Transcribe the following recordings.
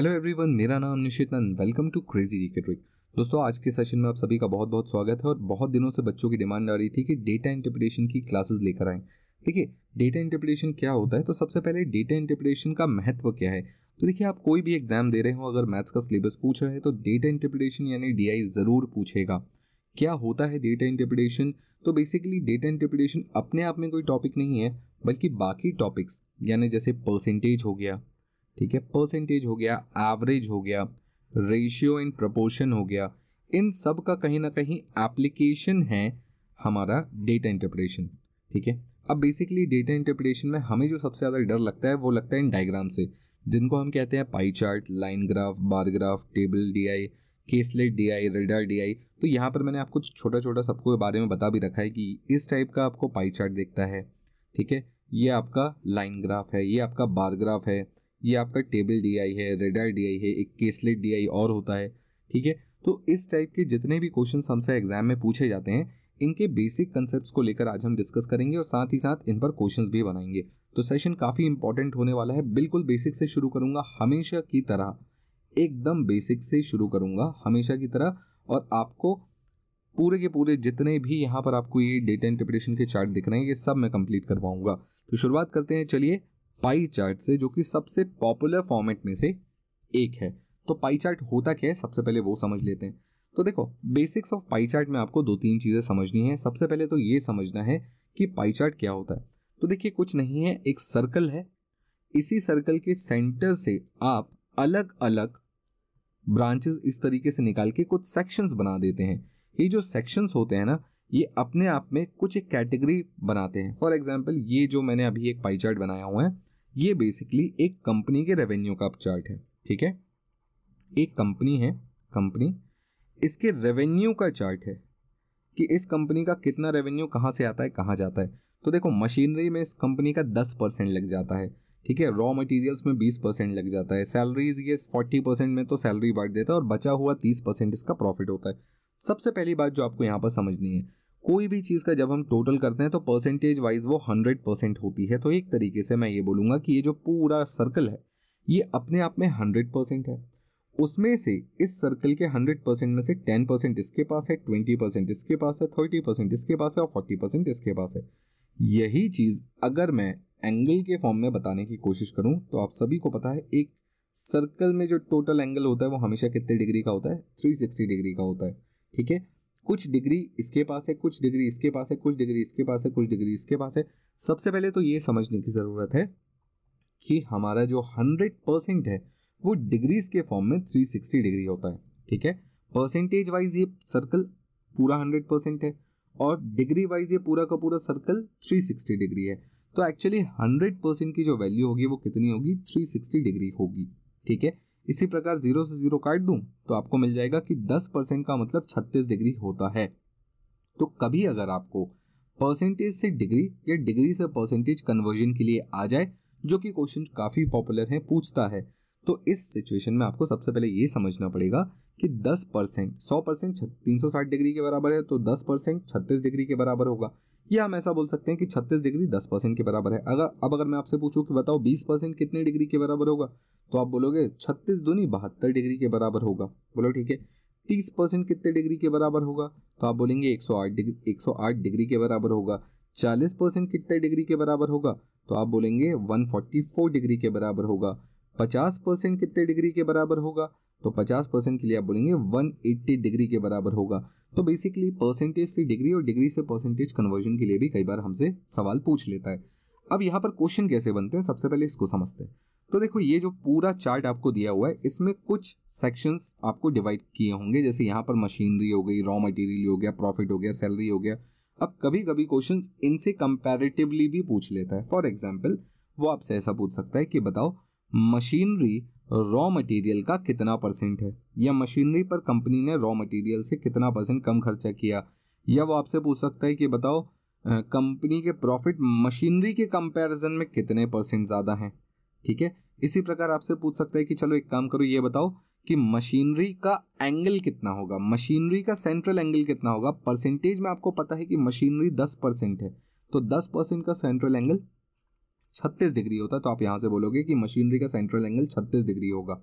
Hello everyone मेरा नाम Nishit Nand welcome to crazy GK trick दोस्तों आज के सेशन में आप सभी का बहुत बहुत स्वागत है और बहुत दिनों से बच्चों की डिमांड आ रही थी कि डेटा इंटरप्रिटेशन की क्लासेस लेकर आएँ देखिए डेटा इंटरप्रिटेशन क्या होता है तो सबसे पहले डेटा इंटरप्रिटेशन का महत्व क्या है तो देखिए आप कोई भी एग्जाम दे रहे हो अगर मैथ्स का सिलेबस पूछ रहे हैं तो डेटा इंटरप्रिटेशन यानी डी ज़रूर पूछेगा क्या होता है डेटा इंटरप्रिटेशन तो बेसिकली डेटा इंटरप्रिटेशन अपने आप में कोई टॉपिक नहीं है बल्कि बाकी टॉपिक्स यानी जैसे परसेंटेज हो गया ठीक है परसेंटेज हो गया एवरेज हो गया रेशियो इन प्रपोर्शन हो गया इन सब का कहीं ना कहीं एप्लीकेशन है हमारा डेटा इंटरप्रिटेशन ठीक है अब बेसिकली डेटा इंटरप्रिटेशन में हमें जो सबसे ज़्यादा डर लगता है वो लगता है इन डायग्राम से जिनको हम कहते हैं pie chart line graph bar graph table D I caselet D I radar D I तो यहाँ पर मैंने आपको छोटा छोटा सबको बारे में बता भी रखा है कि इस टाइप का आपको पाई चार्ट देखता है ठीक है ये आपका लाइन ग्राफ है ये आपका बार ग्राफ है ये आपका टेबल डी आई है रेडर डी आई है एक केसलेट डी आई और होता है ठीक है तो इस टाइप के जितने भी क्वेश्चन हमसे एग्जाम में पूछे जाते हैं इनके बेसिक कंसेप्ट को लेकर आज हम डिस्कस करेंगे और साथ ही साथ इन पर क्वेश्चन भी बनाएंगे तो सेशन काफ़ी इंपॉर्टेंट होने वाला है बिल्कुल बेसिक से शुरू करूंगा हमेशा की तरह एकदम बेसिक से शुरू करूंगा हमेशा की तरह और आपको पूरे के पूरे जितने भी यहाँ पर आपको ये डेटा इंटरप्रिटेशन के चार्ट दिख रहे हैं ये सब मैं कंप्लीट करवाऊंगा तो शुरुआत करते हैं चलिए पाई चार्ट से जो कि सबसे पॉपुलर फॉर्मेट में से एक है तो पाई चार्ट होता क्या है सबसे पहले वो समझ लेते हैं तो देखो बेसिक्स ऑफ पाई चार्ट में आपको दो तीन चीज़ें समझनी है सबसे पहले तो ये समझना है कि पाई चार्ट क्या होता है तो देखिए कुछ नहीं है एक सर्कल है इसी सर्कल के सेंटर से आप अलग अलग ब्रांचेस इस तरीके से निकाल के कुछ सेक्शंस बना देते हैं ये जो सेक्शंस होते हैं ना ये अपने आप में कुछ एक कैटेगरी बनाते हैं फॉर एग्जाम्पल ये जो मैंने अभी एक पाई चार्ट बनाया हुआ है ये बेसिकली एक कंपनी के रेवेन्यू का चार्ट है ठीक है एक कंपनी है कंपनी इसके रेवेन्यू का चार्ट है कि इस कंपनी का कितना रेवेन्यू कहाँ से आता है कहाँ जाता है तो देखो मशीनरी में इस कंपनी का दस परसेंट लग जाता है ठीक है रॉ मटेरियल्स में बीस परसेंट लग जाता है सैलरीज ये फोर्टी परसेंट में तो सैलरी बांट देता है और बचा हुआ तीस परसेंट इसका प्रॉफिट होता है सबसे पहली बात जो आपको यहाँ पर समझनी है कोई भी चीज़ का जब हम टोटल करते हैं तो परसेंटेज वाइज वो हंड्रेड परसेंट होती है तो एक तरीके से मैं ये बोलूँगा कि ये जो पूरा सर्कल है ये अपने आप में हंड्रेड परसेंट है उसमें से इस सर्कल के हंड्रेड परसेंट में से टेन परसेंट इसके पास है ट्वेंटी परसेंट इसके पास है थर्टी परसेंट इसके पास है और फोर्टी परसेंट इसके पास है यही चीज़ अगर मैं एंगल के फॉर्म में बताने की कोशिश करूं तो आप सभी को पता है एक सर्कल में जो टोटल एंगल होता है वो हमेशा कितने डिग्री का होता है थ्री डिग्री का होता है ठीक है कुछ डिग्री इसके पास है कुछ डिग्री इसके पास है कुछ डिग्री इसके पास है कुछ डिग्री इसके पास है सबसे पहले तो ये समझने की ज़रूरत है कि हमारा जो हंड्रेड परसेंट है वो डिग्रीज के फॉर्म में थ्री सिक्सटी डिग्री होता है ठीक है परसेंटेज वाइज ये सर्कल पूरा हंड्रेड परसेंट है और डिग्री वाइज ये पूरा का पूरा सर्कल थ्री सिक्सटी डिग्री है तो एक्चुअली हंड्रेड परसेंट की जो वैल्यू होगी वो कितनी होगी थ्री सिक्सटी डिग्री होगी ठीक है इसी प्रकार जीरो से जीरो काट दूं तो आपको मिल जाएगा कि 10 परसेंट का मतलब 36 डिग्री होता है तो कभी अगर आपको परसेंटेज से डिग्री या डिग्री से परसेंटेज कन्वर्जन के लिए आ जाए जो कि क्वेश्चन काफ़ी पॉपुलर है पूछता है तो इस सिचुएशन में आपको सबसे पहले ये समझना पड़ेगा कि 10 परसेंट सौ परसेंट तीन डिग्री के बराबर है तो 10 परसेंट छत्तीस डिग्री के बराबर होगा या हम ऐसा बोल सकते हैं कि 36 डिग्री 10 परसेंट के बराबर है अगर अब अगर मैं आपसे पूछूं कि बताओ 20 परसेंट कितने डिग्री के बराबर होगा तो आप बोलोगे 36 दूनी बहत्तर डिग्री के बराबर होगा बोलो ठीक है 30 परसेंट कितने डिग्री के बराबर होगा तो आप बोलेंगे 108 डिग्री 108 डिग्री के बराबर होगा 40 परसेंट कितने डिग्री के बराबर होगा तो आप बोलेंगे फोर डिग्री के बराबर होगा पचास परसेंट कितने डिग्री के बराबर होगा तो पचास परसेंट के लिए आप बोलेंगे एट्टी डिग्री के बराबर होगा तो बेसिकली परसेंटेज से डिग्री और डिग्री से परसेंटेज कन्वर्जन के लिए भी कई बार हमसे सवाल पूछ लेता है अब यहाँ पर क्वेश्चन कैसे बनते हैं सबसे पहले इसको समझते हैं तो देखो ये जो पूरा चार्ट आपको दिया हुआ है इसमें कुछ सेक्शंस आपको डिवाइड किए होंगे जैसे यहाँ पर मशीनरी हो गई रॉ मटेरियल हो गया प्रॉफिट हो गया सैलरी हो गया अब कभी कभी क्वेश्चन इनसे कंपेरेटिवली भी पूछ लेता है फॉर एग्जाम्पल वो आपसे ऐसा पूछ सकता है कि बताओ मशीनरी रॉ मटेरियल का कितना परसेंट है या मशीनरी पर कंपनी ने रॉ मटेरियल से कितना परसेंट कम खर्चा किया या वो आपसे पूछ सकता है कि बताओ कंपनी के प्रॉफिट मशीनरी के कंपैरिजन में कितने परसेंट ज़्यादा हैं ठीक है इसी प्रकार आपसे पूछ सकता है कि चलो एक काम करो ये बताओ कि मशीनरी का एंगल कितना होगा मशीनरी का सेंट्रल एंगल कितना होगा परसेंटेज में आपको पता है कि मशीनरी दस परसेंट है तो दस परसेंट का सेंट्रल एंगल छत्तीस डिग्री होता है तो आप यहाँ से बोलोगे कि मशीनरी का सेंट्रल एंगल छत्तीस डिग्री होगा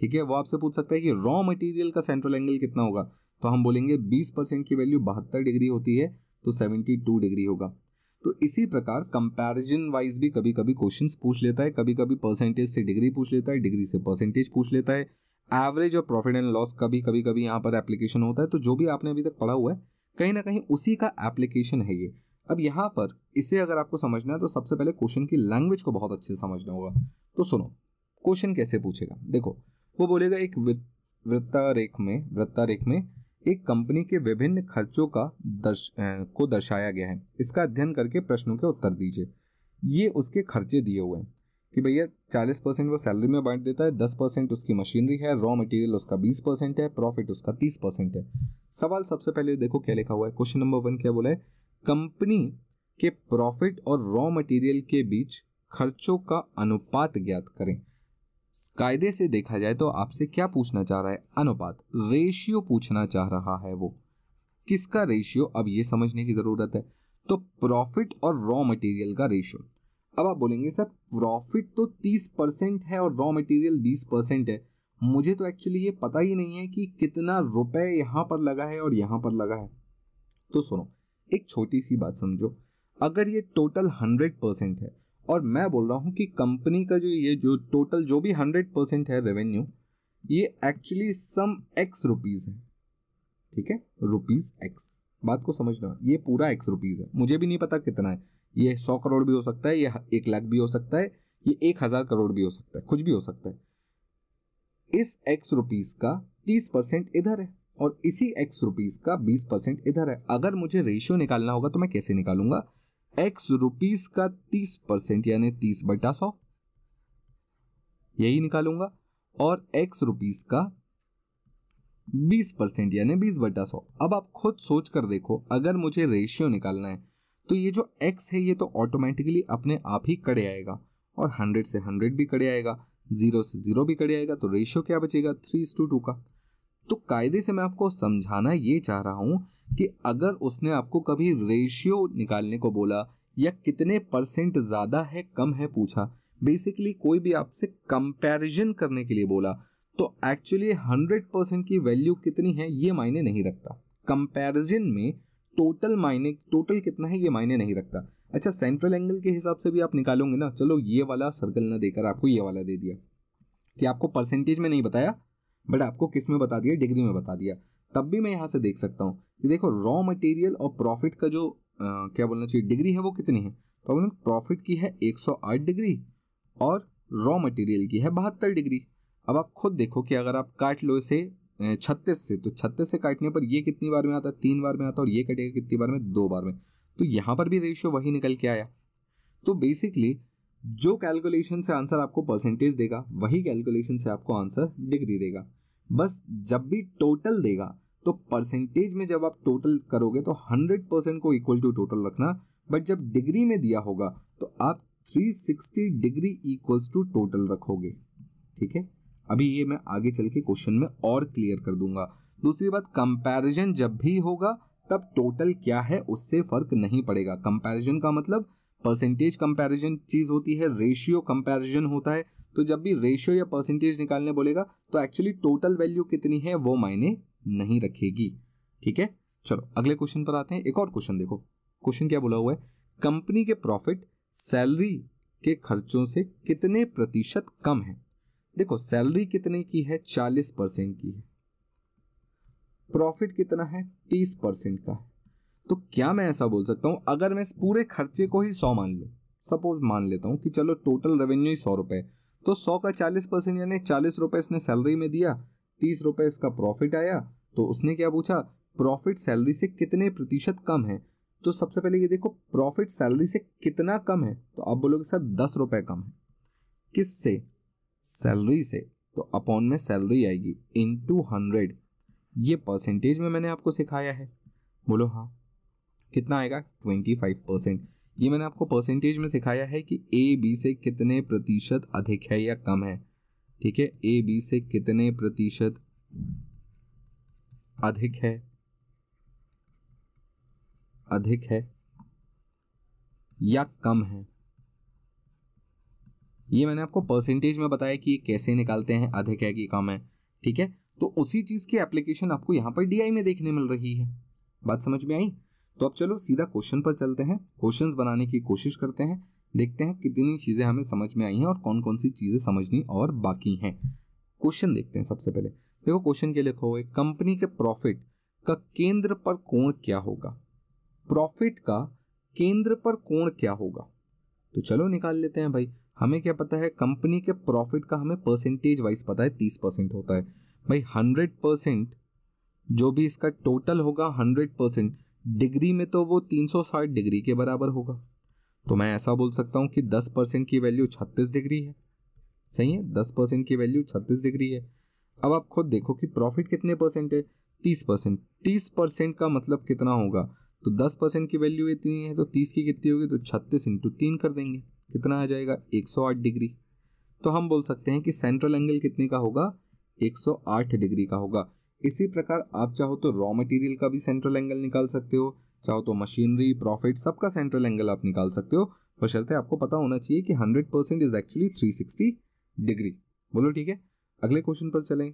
ठीक है वो आपसे पूछ सकता है कि रॉ मटेरियल का सेंट्रल एंगल कितना होगा तो हम बोलेंगे 20 परसेंट की वैल्यू बहत्तर डिग्री होती है तो 72 डिग्री होगा तो इसी प्रकार कंपैरिजन वाइज भी कभी कभी क्वेश्चन पूछ लेता है कभी कभी परसेंटेज से डिग्री पूछ लेता है डिग्री से परसेंटेज पूछ लेता है एवरेज और प्रॉफिट एंड लॉस का भी कभी कभी यहाँ पर एप्लीकेशन होता है तो जो भी आपने अभी तक पढ़ा हुआ है कहीं ना कहीं उसी का एप्लीकेशन है ये अब यहाँ पर इसे अगर आपको समझना है तो सबसे पहले क्वेश्चन की लैंग्वेज को बहुत अच्छे से समझना होगा तो सुनो क्वेश्चन कैसे पूछेगा देखो वो बोलेगा एक वृत्तारेख में वृत्तारेख में एक कंपनी के विभिन्न खर्चों का दर्श को दर्शाया गया है इसका अध्ययन करके प्रश्नों के उत्तर दीजिए ये उसके खर्चे दिए हुए हैं कि भैया चालीस परसेंट वो सैलरी में बांट देता है दस परसेंट उसकी मशीनरी है रॉ मटेरियल उसका बीस परसेंट है प्रॉफिट उसका तीस परसेंट है सवाल सबसे पहले देखो क्या लिखा हुआ है क्वेश्चन नंबर वन क्या बोला है कंपनी के प्रॉफिट और रॉ मटेरियल के बीच खर्चों का अनुपात ज्ञात करें कायदे से देखा जाए तो आपसे क्या पूछना चाह रहा है अनुपात रेशियो पूछना चाह रहा है वो किसका रेशियो अब ये समझने की ज़रूरत है तो प्रॉफिट और रॉ मटेरियल का रेशियो अब आप बोलेंगे सर प्रॉफिट तो 30 परसेंट है और रॉ मटेरियल 20 परसेंट है मुझे तो एक्चुअली ये पता ही नहीं है कि कितना रुपए यहां पर लगा है और यहां पर लगा है तो सुनो एक छोटी सी बात समझो अगर ये टोटल हंड्रेड परसेंट है और मैं बोल रहा हूँ कि कंपनी का जो ये जो टोटल जो भी हंड्रेड परसेंट है रेवेन्यू ये एक्चुअली सम एक्स रुपीज है ठीक है रुपीज एक्स बात को समझना ये पूरा एक्स रुपीज है मुझे भी नहीं पता कितना है ये सौ करोड़ भी हो सकता है ये एक लाख भी हो सकता है ये एक हजार करोड़ भी हो सकता है कुछ भी हो सकता है इस एक्स रुपीज का तीस परसेंट इधर है और इसी एक्स रुपीज का बीस परसेंट इधर है अगर मुझे रेशियो निकालना होगा तो मैं कैसे निकालूंगा एक्स रुपीज का तीस परसेंट यानी तीस बटा सौ यही निकालूंगा और एक्स रुपीज का बीस परसेंट यानी बीस बटा सौ अब आप खुद सोच कर देखो अगर मुझे रेशियो निकालना है तो ये जो एक्स है ये तो ऑटोमेटिकली अपने आप ही कड़े आएगा और हंड्रेड से हंड्रेड भी कड़े आएगा जीरो से जीरो भी कड़े आएगा तो रेशियो क्या बचेगा थ्री टू टू का तो कायदे से मैं आपको समझाना ये चाह रहा हूँ कि अगर उसने आपको कभी रेशियो निकालने को बोला या कितने परसेंट ज़्यादा है कम है पूछा बेसिकली कोई भी आपसे कंपैरिजन करने के लिए बोला तो एक्चुअली हंड्रेड परसेंट की वैल्यू कितनी है ये मायने नहीं रखता कंपैरिजन में टोटल मायने टोटल कितना है ये मायने नहीं रखता अच्छा सेंट्रल एंगल के हिसाब से भी आप निकालोगे ना चलो ये वाला सर्कल ना देकर आपको ये वाला दे दिया कि आपको परसेंटेज में नहीं बताया बट आपको किस में बता दिया डिग्री में बता दिया तब भी मैं यहाँ से देख सकता हूँ कि देखो रॉ मटेरियल और प्रॉफिट का जो आ, क्या बोलना चाहिए डिग्री है वो कितनी है तो हम प्रॉफिट की है 108 डिग्री और रॉ मटेरियल की है बहत्तर डिग्री अब आप खुद देखो कि अगर आप काट लो इसे छत्तीस से तो छत्तीस से काटने पर ये कितनी बार में आता है तीन बार में आता है और ये कटेगा कितनी बार में दो बार में तो यहाँ पर भी रेशियो वही निकल के आया तो बेसिकली जो कैलकुलेशन से आंसर आपको परसेंटेज देगा वही कैलकुलेशन से आपको आंसर डिग्री देगा बस जब भी टोटल देगा तो परसेंटेज में जब आप टोटल करोगे तो 100 परसेंट को इक्वल टू टोटल रखना बट जब डिग्री में दिया होगा तो आप 360 डिग्री इक्वल्स टू टोटल रखोगे ठीक है अभी ये मैं आगे चल के क्वेश्चन में और क्लियर कर दूंगा दूसरी बात कंपैरिजन जब भी होगा तब टोटल क्या है उससे फर्क नहीं पड़ेगा कंपैरिजन का मतलब परसेंटेज कंपैरिजन चीज़ होती है रेशियो कंपैरिजन होता है तो जब भी रेशियो या परसेंटेज निकालने बोलेगा तो एक्चुअली टोटल वैल्यू कितनी है वो मायने नहीं रखेगी ठीक है चलो अगले क्वेश्चन पर आते हैं एक और क्वेश्चन देखो क्वेश्चन क्या बोला हुआ है कंपनी के प्रॉफिट सैलरी के खर्चों से कितने प्रतिशत कम है देखो सैलरी कितने की है चालीस परसेंट की है प्रॉफिट कितना है तीस परसेंट का है तो क्या मैं ऐसा बोल सकता हूँ अगर मैं इस पूरे खर्चे को ही सौ मान लूँ सपोज मान लेता हूँ कि चलो टोटल रेवेन्यू ही सौ रुपये तो सौ का चालीस परसेंट यानी चालीस रुपये इसने सैलरी में दिया तीस रुपये इसका प्रॉफिट आया तो उसने क्या पूछा प्रॉफिट सैलरी से कितने प्रतिशत कम है तो सबसे पहले ये देखो प्रॉफिट सैलरी से कितना कम है तो आप बोलोगे सर दस रुपये कम है किस से सैलरी से तो अपॉन में सैलरी आएगी इन टू हंड्रेड ये परसेंटेज में मैंने आपको सिखाया है बोलो हाँ कितना आएगा ट्वेंटी फाइव परसेंट ये मैंने आपको परसेंटेज में सिखाया है कि ए बी से कितने प्रतिशत अधिक है या कम है ठीक है ए बी से कितने प्रतिशत अधिक है अधिक है या कम है ये मैंने आपको परसेंटेज में बताया कि ये कैसे निकालते हैं अधिक है कि कम है ठीक है तो उसी चीज की एप्लीकेशन आपको यहां पर डीआई में देखने मिल रही है बात समझ में आई तो अब चलो सीधा क्वेश्चन पर चलते हैं क्वेश्चंस बनाने की कोशिश करते हैं देखते हैं कितनी चीज़ें हमें समझ में आई हैं और कौन कौन सी चीज़ें समझनी और बाकी हैं क्वेश्चन देखते हैं सबसे पहले देखो क्वेश्चन के लिखा हुआ कंपनी के प्रॉफिट का केंद्र पर कोण क्या होगा प्रॉफिट का केंद्र पर कोण क्या होगा तो चलो निकाल लेते हैं भाई हमें क्या पता है कंपनी के प्रॉफिट का हमें परसेंटेज वाइज पता है तीस परसेंट होता है भाई हंड्रेड परसेंट जो भी इसका टोटल होगा हंड्रेड परसेंट डिग्री में तो वो 360 डिग्री के बराबर होगा तो मैं ऐसा बोल सकता हूँ कि 10 परसेंट की वैल्यू 36 डिग्री है सही है 10 परसेंट की वैल्यू 36 डिग्री है अब आप खुद देखो कि प्रॉफिट कितने परसेंट है 30 परसेंट तीस परसेंट का मतलब कितना होगा तो 10 परसेंट की वैल्यू इतनी है तो 30 की कितनी होगी तो 36 इंटू तीन कर देंगे कितना आ जाएगा 108 डिग्री तो हम बोल सकते हैं कि सेंट्रल एंगल कितने का होगा 108 डिग्री का होगा इसी प्रकार आप चाहो तो रॉ मटेरियल का भी सेंट्रल एंगल निकाल सकते हो चाहो तो मशीनरी प्रॉफिट सबका सेंट्रल एंगल आप निकाल सकते हो बशर्ते आपको पता होना चाहिए कि hundred percent is actually three sixty degree बोलो ठीक है अगले क्वेश्चन पर चलें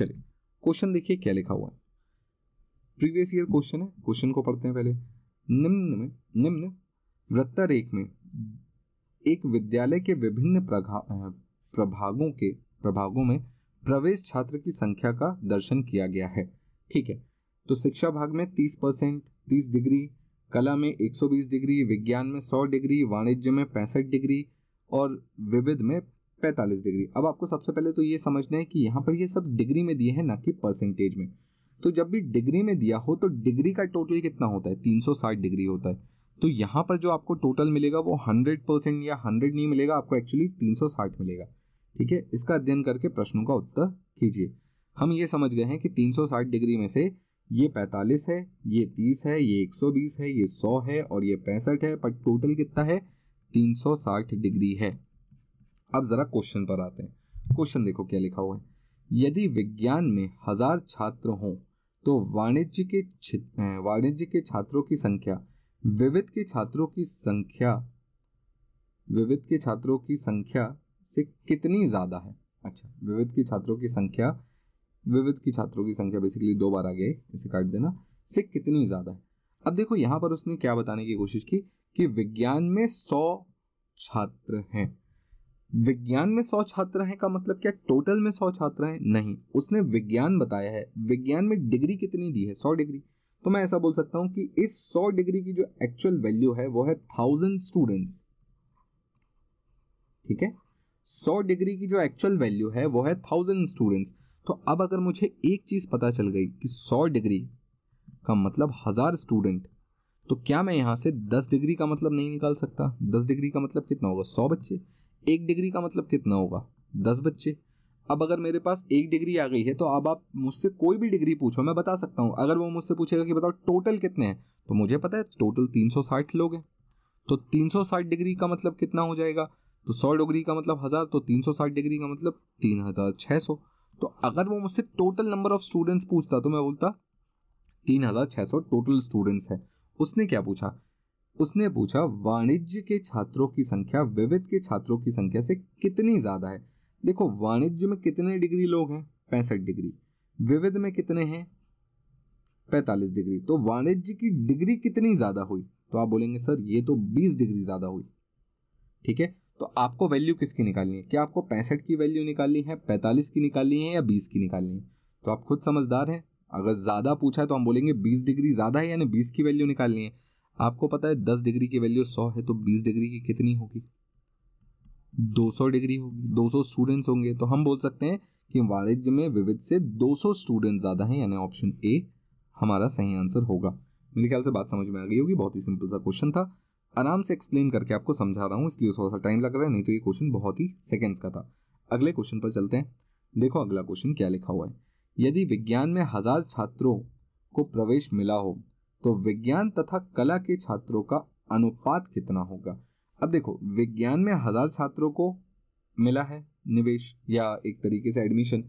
चलिए क्वेश्चन देखिए क्या लिखा हुआ है प्रीवियस ईयर क्वेश्चन है क्वेश्चन को पढ़ते हैं पहले निम्न में निम्न वृत्ता रेख में एक विद्यालय के विभिन्न प्रभागों के प्रभागों में प्रवेश छात्र की संख्या का दर्शन किया गया है ठीक है तो शिक्षा भाग में 30 परसेंट तीस डिग्री कला में 120 डिग्री विज्ञान में 100 डिग्री वाणिज्य में पैंसठ डिग्री और विविध में 45 डिग्री अब आपको सबसे पहले तो ये समझना है कि यहाँ पर ये सब डिग्री में दिए हैं ना कि परसेंटेज में तो जब भी डिग्री में दिया हो तो डिग्री का टोटल कितना होता है 360 डिग्री होता है तो यहाँ पर जो आपको टोटल मिलेगा वो 100 परसेंट या 100 नहीं मिलेगा आपको एक्चुअली 360 मिलेगा ठीक है इसका अध्ययन करके प्रश्नों का उत्तर कीजिए हम ये समझ गए हैं कि 360 डिग्री में से ये 45 है ये 30 है ये 120 है ये 100 है और ये पैंसठ है पर टोटल कितना है 360 डिग्री है अब जरा क्वेश्चन पर आते हैं क्वेश्चन देखो क्या लिखा हुआ है यदि विज्ञान में हजार छात्र हों तो वाणिज्य के वाणिज्य के छात्रों की संख्या विविध के छात्रों की संख्या विविध के छात्रों की संख्या से कितनी ज़्यादा है अच्छा विविध की छात्रों की संख्या विविध की छात्रों की संख्या बेसिकली दो बार आ गए इसे काट देना से कितनी ज़्यादा है अब देखो यहाँ पर उसने क्या बताने की कोशिश की कि विज्ञान में सौ छात्र हैं विज्ञान में सौ छात्र हैं का मतलब क्या टोटल में सौ छात्र हैं नहीं उसने विज्ञान बताया है विज्ञान में डिग्री कितनी दी है सौ डिग्री तो मैं ऐसा बोल सकता हूं कि इस सौ डिग्री की जो एक्चुअल वैल्यू है वो है थाउजेंड स्टूडेंट्स ठीक है सौ डिग्री की जो एक्चुअल वैल्यू है वो है थाउजेंड स्टूडेंट्स तो अब अगर मुझे एक चीज़ पता चल गई कि सौ डिग्री का मतलब हज़ार स्टूडेंट तो क्या मैं यहाँ से दस डिग्री का मतलब नहीं निकाल सकता दस डिग्री का मतलब कितना होगा सौ बच्चे एक डिग्री का मतलब कितना होगा दस बच्चे अब अगर मेरे पास एक डिग्री आ गई है तो अब आप मुझसे कोई भी डिग्री पूछो मैं बता सकता हूँ अगर वो मुझसे पूछेगा कि बताओ टोटल कितने हैं तो मुझे पता है टोटल साठ लोग हैं तो 360 डिग्री का मतलब कितना हो जाएगा तो सौ डिग्री का मतलब हज़ार तो तीन सौ साठ डिग्री का मतलब तीन हज़ार छः सौ तो अगर वो मुझसे टोटल नंबर ऑफ स्टूडेंट्स पूछता तो मैं बोलता तीन हज़ार छः सौ टोटल स्टूडेंट्स हैं उसने क्या पूछा उसने पूछा वाणिज्य के छात्रों की संख्या विविध के छात्रों की संख्या से कितनी ज़्यादा है देखो वाणिज्य में कितने डिग्री लोग हैं पैंसठ डिग्री विविध में कितने हैं पैंतालीस डिग्री तो वाणिज्य की डिग्री कितनी ज़्यादा हुई तो आप बोलेंगे सर ये तो बीस डिग्री ज़्यादा हुई ठीक है तो आपको वैल्यू किसकी निकालनी है क्या आपको पैंसठ की वैल्यू निकालनी है पैंतालीस की निकालनी है या बीस की निकालनी है तो आप खुद समझदार हैं अगर ज़्यादा पूछा है तो हम बोलेंगे बीस डिग्री ज़्यादा है यानी बीस की वैल्यू निकालनी है आपको पता है दस डिग्री की वैल्यू सौ है तो बीस डिग्री की कितनी होगी दो सौ डिग्री होगी दो सौ स्टूडेंट्स होंगे तो हम बोल सकते हैं कि वाणिज्य में विविध से दो सौ स्टूडेंट ज़्यादा हैं यानी ऑप्शन ए हमारा सही आंसर होगा मेरे ख्याल से बात समझ में आ गई होगी बहुत ही सिंपल सा क्वेश्चन था आराम से एक्सप्लेन करके आपको समझा रहा हूँ इसलिए थोड़ा सा टाइम लग रहा है नहीं तो ये क्वेश्चन बहुत ही सेकेंड्स का था अगले क्वेश्चन पर चलते हैं देखो अगला क्वेश्चन क्या लिखा हुआ है यदि विज्ञान में हजार छात्रों को प्रवेश मिला हो तो विज्ञान तथा कला के छात्रों का अनुपात कितना होगा अब देखो विज्ञान में हजार छात्रों को मिला है निवेश या एक तरीके से एडमिशन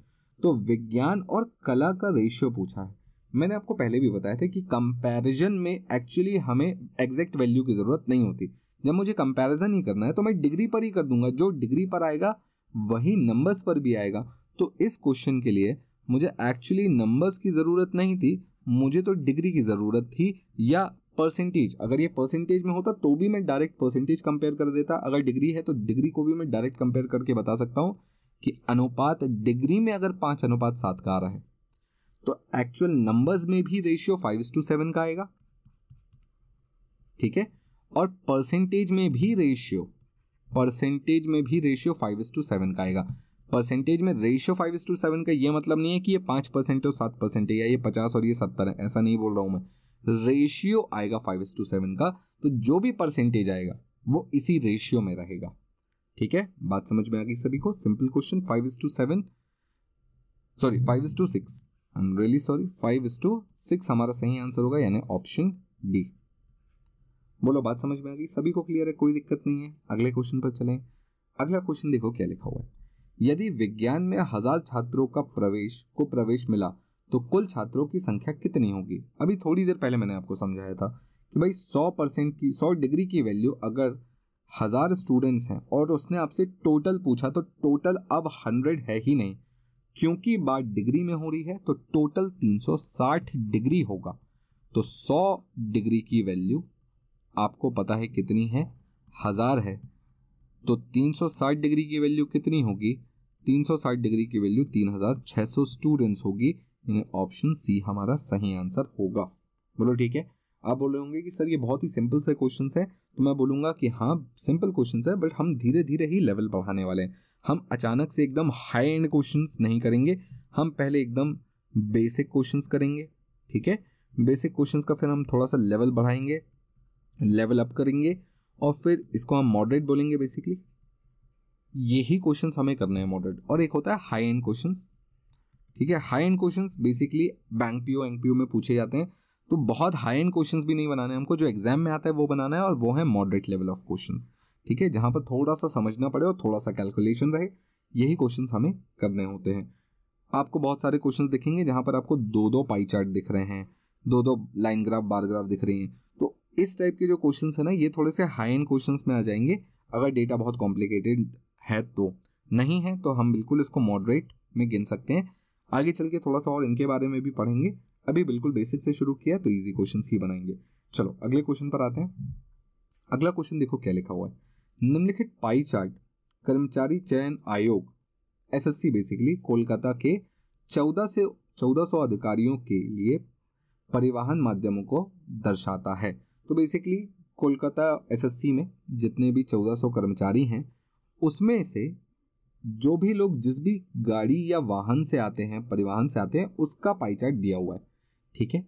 तो विज्ञान और कला का रेशियो पूछा है मैंने आपको पहले भी बताया था कि कंपैरिजन में एक्चुअली हमें एग्जैक्ट वैल्यू की ज़रूरत नहीं होती जब मुझे कंपैरिजन ही करना है तो मैं डिग्री पर ही कर दूंगा जो डिग्री पर आएगा वही नंबर्स पर भी आएगा तो इस क्वेश्चन के लिए मुझे एक्चुअली नंबर्स की ज़रूरत नहीं थी मुझे तो डिग्री की ज़रूरत थी या परसेंटेज अगर ये परसेंटेज में होता तो भी मैं डायरेक्ट परसेंटेज कंपेयर कर देता अगर डिग्री है तो डिग्री को भी मैं डायरेक्ट कंपेयर करके बता सकता हूँ कि अनुपात डिग्री में अगर पाँच अनुपात सात का आ रहा है तो एक्चुअल नंबर्स में भी रेशियो फाइव टू सेवन का आएगा ठीक है और परसेंटेज में भी रेशियो परसेंटेज में भी रेशियो फाइव टू सेवन का आएगा परसेंटेज में रेशियो फाइव टू सेवन का ये मतलब नहीं है कि ये पांच परसेंट और सात परसेंट है या ये पचास और ये सत्तर है ऐसा नहीं बोल रहा हूं मैं रेशियो आएगा फाइव टू सेवन का तो जो भी परसेंटेज आएगा वो इसी रेशियो में रहेगा ठीक है बात समझ में आ गई सभी को simple question five is to seven sorry five is to six I am really sorry five is to six हमारा सही आंसर होगा यानी ऑप्शन डी बोलो बात समझ में आ गई सभी को क्लियर है कोई दिक्कत नहीं है अगले क्वेश्चन पर चलें अगला क्वेश्चन देखो क्या लिखा हुआ है यदि विज्ञान में हजार छात्रों का प्रवेश को प्रवेश मिला तो कुल छात्रों की संख्या कितनी होगी अभी थोड़ी देर पहले मैंने आपको समझाया था कि भाई सौ परसेंट की सौ डिग्री की वैल्यू अगर हजार स्टूडेंट्स हैं और उसने आपसे टोटल पूछा तो टोटल अब हंड्रेड है ही नहीं क्योंकि बात डिग्री में हो रही है तो टोटल 360 डिग्री होगा तो 100 डिग्री की वैल्यू आपको पता है कितनी है हज़ार है तो 360 डिग्री की वैल्यू कितनी होगी 360 डिग्री की वैल्यू 3600 स्टूडेंट्स होगी यानी ऑप्शन सी हमारा सही आंसर होगा बोलो ठीक है आप बोले होंगे कि सर ये बहुत ही सिंपल से क्वेश्चन है तो मैं बोलूँगा कि हाँ सिंपल क्वेश्चन है बट हम धीरे धीरे ही लेवल बढ़ाने वाले हैं हम अचानक से एकदम हाई एंड क्वेश्चन नहीं करेंगे हम पहले एकदम बेसिक क्वेश्चन करेंगे ठीक है बेसिक क्वेश्चन का फिर हम थोड़ा सा लेवल बढ़ाएंगे लेवल अप करेंगे और फिर इसको हम मॉडरेट बोलेंगे बेसिकली यही क्वेश्चन हमें करने हैं मॉडरेट और एक होता है हाई एंड क्वेश्चन ठीक है high end question basically bank P O एन में पूछे जाते हैं तो बहुत हाई एंड क्वेश्चन भी नहीं बनाने हमको जो एग्जाम में आता है वो बनाना है और वो है मॉडरेट लेवल ऑफ क्वेश्चन ठीक है जहाँ पर थोड़ा सा समझना पड़े और थोड़ा सा कैलकुलेशन रहे यही क्वेश्चन हमें करने होते हैं आपको बहुत सारे क्वेश्चन दिखेंगे जहाँ पर आपको दो दो पाई चार्ट दिख रहे हैं दो दो लाइन ग्राफ बार ग्राफ दिख रही हैं तो इस टाइप के जो क्वेश्चन है ना ये थोड़े से हाई एंड क्वेश्चन में आ जाएंगे अगर डेटा बहुत कॉम्प्लिकेटेड है तो नहीं है तो हम बिल्कुल इसको मॉडरेट में गिन सकते हैं आगे चल के थोड़ा सा और इनके बारे में भी पढ़ेंगे अभी बिल्कुल बेसिक से शुरू किया तो इजी क्वेश्चन ही बनाएंगे चलो अगले क्वेश्चन पर आते हैं अगला क्वेश्चन देखो क्या लिखा हुआ है निम्नलिखित पाई चार्ट कर्मचारी चयन आयोग एसएससी बेसिकली कोलकाता के 14 से 1400 अधिकारियों के लिए परिवहन माध्यमों को दर्शाता है तो बेसिकली कोलकाता एसएससी में जितने भी 1400 कर्मचारी हैं उसमें से जो भी लोग जिस भी गाड़ी या वाहन से आते हैं परिवहन से आते हैं उसका पाई चार्ट दिया हुआ है ठीक है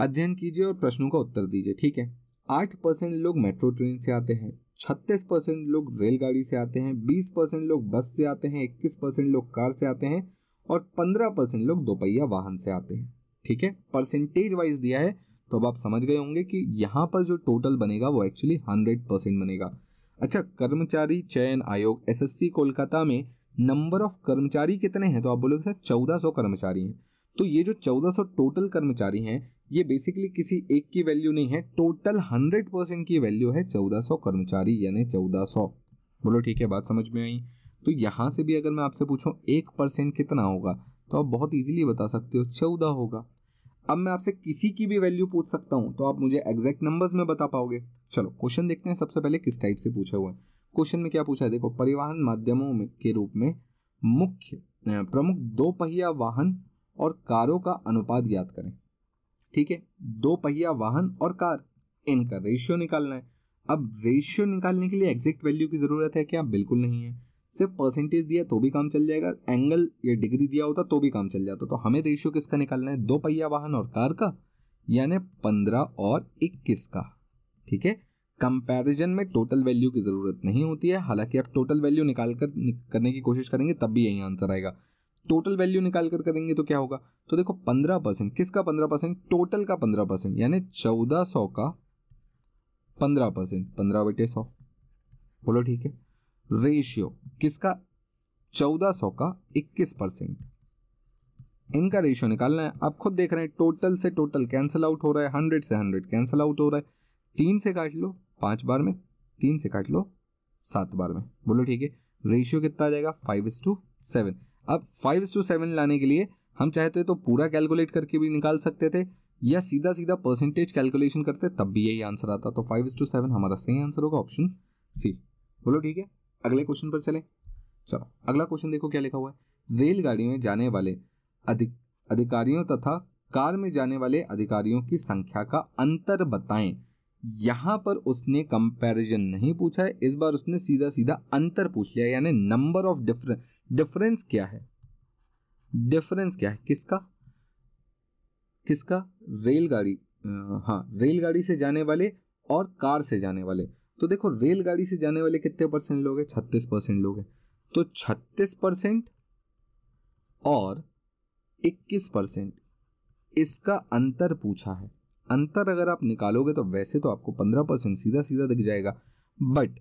अध्ययन कीजिए और प्रश्नों का उत्तर दीजिए ठीक है आठ परसेंट लोग मेट्रो ट्रेन से आते हैं छत्तीस परसेंट लोग रेलगाड़ी से आते हैं बीस परसेंट लोग बस से आते हैं इक्कीस परसेंट लोग कार से आते हैं और पंद्रह परसेंट लोग दोपहिया वाहन से आते हैं ठीक है परसेंटेज वाइज दिया है तो अब आप समझ गए होंगे कि यहाँ पर जो टोटल बनेगा वो एक्चुअली हंड्रेड परसेंट बनेगा अच्छा कर्मचारी चयन आयोग एसएससी कोलकाता में नंबर ऑफ कर्मचारी कितने हैं तो आप बोलोगे सर चौदह सौ कर्मचारी हैं तो ये जो 1400 टोटल कर्मचारी हैं ये बेसिकली किसी एक की वैल्यू नहीं है टोटल 100 परसेंट की वैल्यू है 1400 कर्मचारी यानी 1400 बोलो ठीक है बात समझ में आई तो यहाँ से भी अगर मैं आपसे पूछूँ एक परसेंट कितना होगा तो आप बहुत ईजिली बता सकते हो चौदह होगा अब मैं आपसे किसी की भी वैल्यू पूछ सकता हूँ तो आप मुझे एग्जैक्ट नंबर्स में बता पाओगे चलो क्वेश्चन देखते हैं सबसे पहले किस टाइप से पूछा हुआ है क्वेश्चन में क्या पूछा है देखो परिवहन माध्यमों में के रूप में मुख्य प्रमुख दो पहिया वाहन और कारों का अनुपात ज्ञात करें ठीक है दो पहिया वाहन और कार इनका रेशियो निकालना है अब रेशियो निकालने के लिए एग्जैक्ट वैल्यू की ज़रूरत है क्या बिल्कुल नहीं है सिर्फ परसेंटेज दिया तो भी काम चल जाएगा एंगल या डिग्री दिया होता तो भी काम चल जाता तो हमें रेशियो किसका निकालना है दो पहिया वाहन और कार का यानी पंद्रह और इक्कीस का ठीक है कंपैरिजन में टोटल वैल्यू की ज़रूरत नहीं होती है हालांकि आप टोटल वैल्यू निकाल कर करने की कोशिश करेंगे तब भी यही आंसर आएगा टोटल वैल्यू निकाल कर करेंगे तो क्या होगा तो देखो पंद्रह परसेंट किसका पंद्रह परसेंट टोटल का पंद्रह परसेंट यानी चौदह सौ का पंद्रह परसेंट पंद्रह बटे सौ बोलो ठीक है रेशियो किसका चौदह सौ का इक्कीस परसेंट इनका रेशियो निकालना है आप खुद देख रहे हैं टोटल से टोटल कैंसिल आउट हो रहा है हंड्रेड से हंड्रेड कैंसिल आउट हो रहा है तीन से काट लो पांच बार में तीन से काट लो सात बार में बोलो ठीक है रेशियो कितना आ जाएगा फाइव इज टू सेवन अब फाइव टू सेवन लाने के लिए हम चाहते तो पूरा कैलकुलेट करके भी निकाल सकते थे या सीधा सीधा परसेंटेज कैलकुलेशन करते तब भी यही आंसर आता तो फाइव टू सेवन हमारा सही आंसर होगा ऑप्शन सी बोलो ठीक है अगले क्वेश्चन पर चले चलो अगला क्वेश्चन देखो क्या लिखा हुआ है रेलगाड़ी में जाने वाले अधिक अधिकारियों तथा कार में जाने वाले अधिकारियों की संख्या का अंतर बताएं यहां पर उसने कंपैरिजन नहीं पूछा है इस बार उसने सीधा सीधा अंतर पूछ लिया यानी नंबर ऑफ डिफरेंस डिफरेंस क्या है डिफरेंस क्या है किसका किसका रेलगाड़ी हाँ रेलगाड़ी से जाने वाले और कार से जाने वाले तो देखो रेलगाड़ी से जाने वाले कितने परसेंट लोग हैं छत्तीस परसेंट लोग हैं तो छत्तीस परसेंट और इक्कीस परसेंट इसका अंतर पूछा है अंतर अगर आप निकालोगे तो वैसे तो आपको पंद्रह परसेंट सीधा सीधा दिख जाएगा बट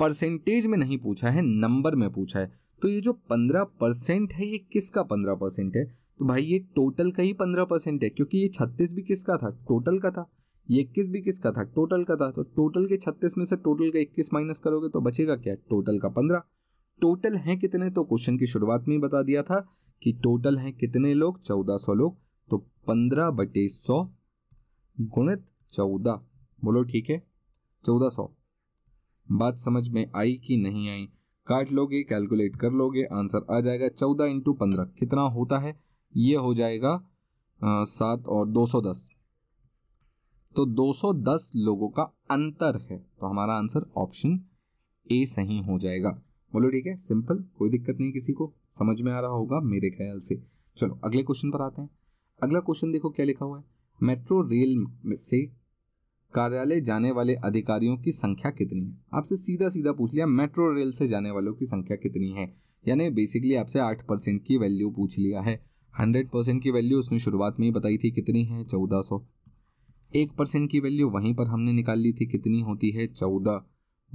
परसेंटेज में नहीं पूछा है नंबर में पूछा है तो ये जो पंद्रह परसेंट है ये किसका पंद्रह परसेंट है तो भाई ये टोटल का ही पंद्रह परसेंट है क्योंकि ये छत्तीस भी किसका था टोटल का था ये इक्कीस भी किसका था टोटल का था तो टोटल के छत्तीस में से टोटल का इक्कीस माइनस करोगे तो बचेगा क्या टोटल का पंद्रह टोटल है कितने तो क्वेश्चन की शुरुआत में ही बता दिया था कि टोटल है कितने लोग चौदह सौ लोग तो पंद्रह बटे सौ गुणित चौदह बोलो ठीक है चौदह सौ बात समझ में आई कि नहीं आई काट लोगे कैलकुलेट कर लोगे आंसर आ जाएगा चौदह इंटू पंद्रह कितना होता है ये हो जाएगा सात और दो सौ दस तो दो सौ दस लोगों का अंतर है तो हमारा आंसर ऑप्शन ए सही हो जाएगा बोलो ठीक है सिंपल कोई दिक्कत नहीं किसी को समझ में आ रहा होगा मेरे ख्याल से चलो अगले क्वेश्चन पर आते हैं अगला क्वेश्चन देखो क्या लिखा हुआ है मेट्रो रेल में से कार्यालय जाने वाले अधिकारियों की संख्या कितनी है आपसे सीधा सीधा पूछ लिया मेट्रो रेल से जाने वालों की संख्या कितनी है यानी बेसिकली आपसे आठ परसेंट की वैल्यू पूछ लिया है हंड्रेड परसेंट की वैल्यू उसने शुरुआत में ही बताई थी कितनी है चौदह सौ एक परसेंट की वैल्यू वहीं पर हमने निकाल ली थी कितनी होती है चौदह